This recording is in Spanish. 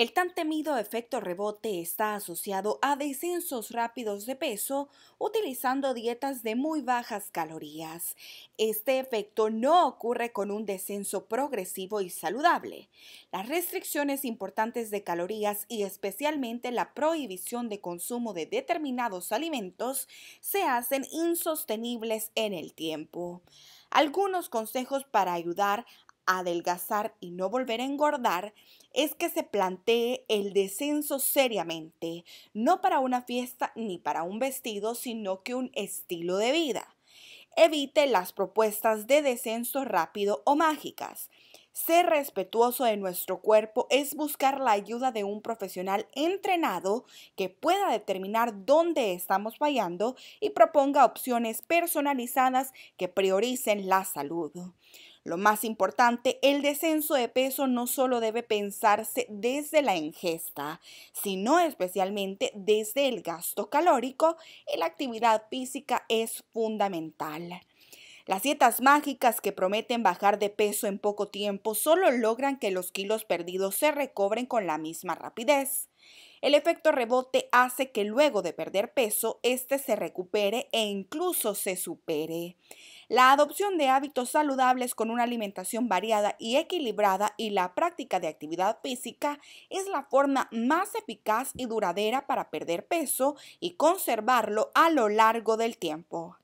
El tan temido efecto rebote está asociado a descensos rápidos de peso utilizando dietas de muy bajas calorías. Este efecto no ocurre con un descenso progresivo y saludable. Las restricciones importantes de calorías y especialmente la prohibición de consumo de determinados alimentos se hacen insostenibles en el tiempo. Algunos consejos para ayudar adelgazar y no volver a engordar es que se plantee el descenso seriamente, no para una fiesta ni para un vestido, sino que un estilo de vida. Evite las propuestas de descenso rápido o mágicas. Ser respetuoso de nuestro cuerpo es buscar la ayuda de un profesional entrenado que pueda determinar dónde estamos fallando y proponga opciones personalizadas que prioricen la salud. Lo más importante, el descenso de peso no solo debe pensarse desde la ingesta, sino especialmente desde el gasto calórico y la actividad física es fundamental. Las dietas mágicas que prometen bajar de peso en poco tiempo solo logran que los kilos perdidos se recobren con la misma rapidez. El efecto rebote hace que luego de perder peso, éste se recupere e incluso se supere. La adopción de hábitos saludables con una alimentación variada y equilibrada y la práctica de actividad física es la forma más eficaz y duradera para perder peso y conservarlo a lo largo del tiempo.